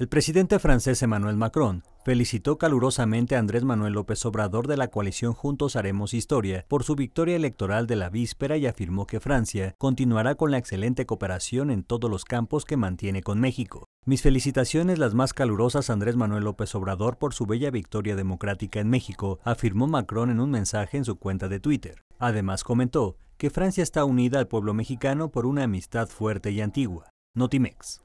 El presidente francés Emmanuel Macron felicitó calurosamente a Andrés Manuel López Obrador de la coalición Juntos Haremos Historia por su victoria electoral de la víspera y afirmó que Francia continuará con la excelente cooperación en todos los campos que mantiene con México. Mis felicitaciones las más calurosas a Andrés Manuel López Obrador por su bella victoria democrática en México, afirmó Macron en un mensaje en su cuenta de Twitter. Además comentó que Francia está unida al pueblo mexicano por una amistad fuerte y antigua. Notimex.